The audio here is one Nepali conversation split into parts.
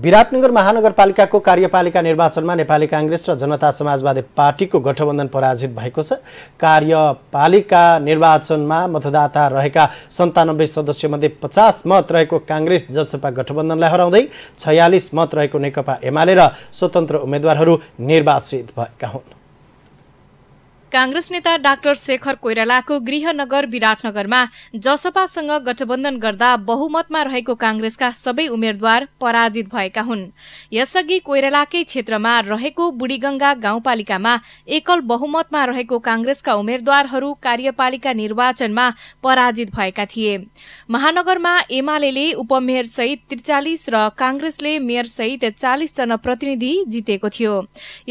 विराटनगर महानगरपालिकाको कार्यपालिका निर्वाचनमा नेपाली काङ्ग्रेस र जनता समाजवादी पार्टीको गठबन्धन पराजित भएको छ कार्यपालिका निर्वाचनमा मतदाता रहेका सन्तानब्बे सदस्यमध्ये पचास मत रहेको काङ्ग्रेस जसपा गठबन्धनलाई हराउँदै छयालिस मत रहेको नेकपा एमाले र स्वतन्त्र उम्मेद्वारहरू निर्वाचित भएका हुन् कांग्रेस नेता डाक्टर शेखर कोइरालाको गृहनगर विराटनगरमा जसपासँग गठबन्धन गर्दा बहुमतमा रहेको कांग्रेसका सबै उम्मेद्वार पराजित भएका हुन् यसअघि कोइरालाकै क्षेत्रमा रहेको बुढीगंगा गाउँपालिकामा एकल बहुमतमा रहेको कांग्रेसका उम्मेद्वारहरू कार्यपालिका निर्वाचनमा पराजित भएका थिए महानगरमा एमाले सहित त्रिचालिस र मेयर मेयरसहित चालिस प्रतिनिधि जितेको थियो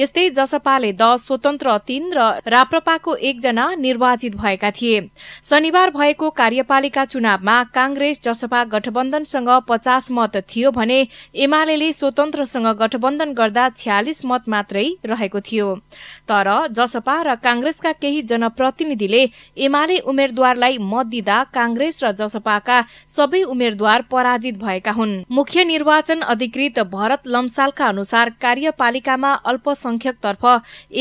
यस्तै जसपाले दस स्वतन्त्र तीन र प्रपाको एकजना निर्वाचित भएका थिए शनिबार भएको कार्यपालिका चुनावमा कांग्रेस जसपा गठबन्धनसँग पचास मत थियो भने एमाले स्वतन्त्रसँग गठबन्धन गर्दा छ्यालिस मत मात्रै रहेको थियो तर जसपा र कांग्रेसका केही जनप्रतिनिधिले एमाले उम्मेद्वारलाई मत दिँदा कांग्रेस र जसपाका सबै उम्मेद्वार पराजित भएका हुन् मुख्य निर्वाचन अधिकृत भरत लम्सालका अनुसार कार्यपालिकामा अल्पसंख्यकतर्फ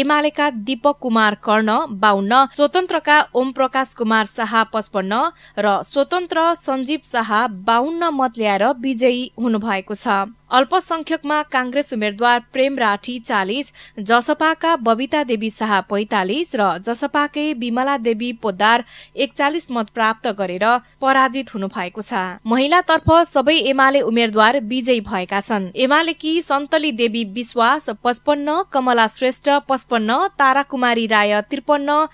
एमालेका दीपक कुमार कर्ण छप्पन्न बाहन्न स्वतन्त्रका ओम प्रकाश कुमार शाह पचपन्न र स्वतन्त्र सञ्जीव शाह बाहन्न मत ल्याएर विजयी हुनुभएको छ अल्पसंख्यकमा काङ्ग्रेस उम्मेद्वार प्रेम राठी चालिस जसपाका बबिता देवी शाह पैंतालिस र जसपाकै विमला देवी पोद्दार एकचालिस मत प्राप्त गरेर पराजित हुनु भएको छ महिलातर्फ सबै एमाले उम्मेद्वार विजयी भएका छन् एमालेकी सन्तली देवी विश्वास पचपन्न कमला श्रेष्ठ पचपन्न तारा कुमारी राय tipo no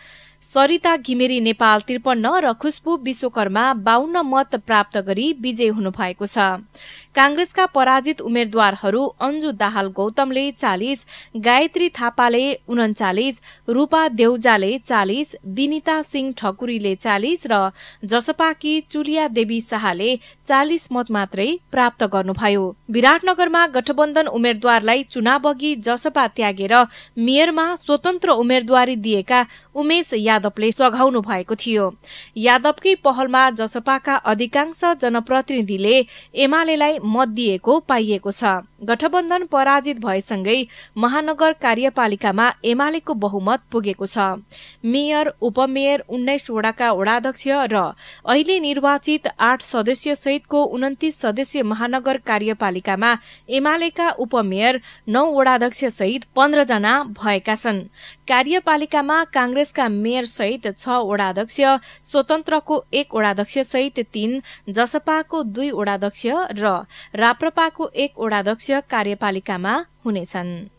सरिता घिमिरी नेपाल त्रिपन्न र खुसबु विश्वकर्मा बाहुन्न मत प्राप्त गरी विजयी हुनुभएको छ काँग्रेसका पराजित उम्मेद्वारहरू अन्जु दाहाल गौतमले चालिस गायत्री थापाले उन्चालिस रूपा देउजाले चालिस विनिता सिंह ठकुरीले चालिस र जसपाकी चुलिया देवी शाहले चालिस मत मात्रै प्राप्त गर्नुभयो विराटनगरमा गठबन्धन उम्मेद्वारलाई चुनाव अघि जसपा त्यागेर मेयरमा स्वतन्त्र उम्मेद्वारी दिएका उमेश यादवले सघाउनु भएको थियो यादवकै पहलमा जसपाका अधिकांश जनप्रतिनिधिले एमालेलाई मत दिएको पाइएको छ गठबन्धन पराजित भएसँगै महानगर कार्यपालिकामा एमालेको बहुमत पुगेको छ मेयर उपमेयर उन्नाइसवटाका वडाध्यक्ष र अहिले निर्वाचित आठ सदस्य सहितको उन्तिस सदस्य महानगर कार्यपालिकामा एमालेका उपमेयर नौ वडाध्यक्ष सहित पन्ध्रजना भएका छन् कार्यपालिकामा काङ्ग्रेसका सहित छ वडाध्यक्ष स्वतन्त्रको एक सहित तीन जसपाको दुई वडाध्यक्ष र राप्रपाको एक वडाध्यक्ष कार्यपालिकामा हुनेछन्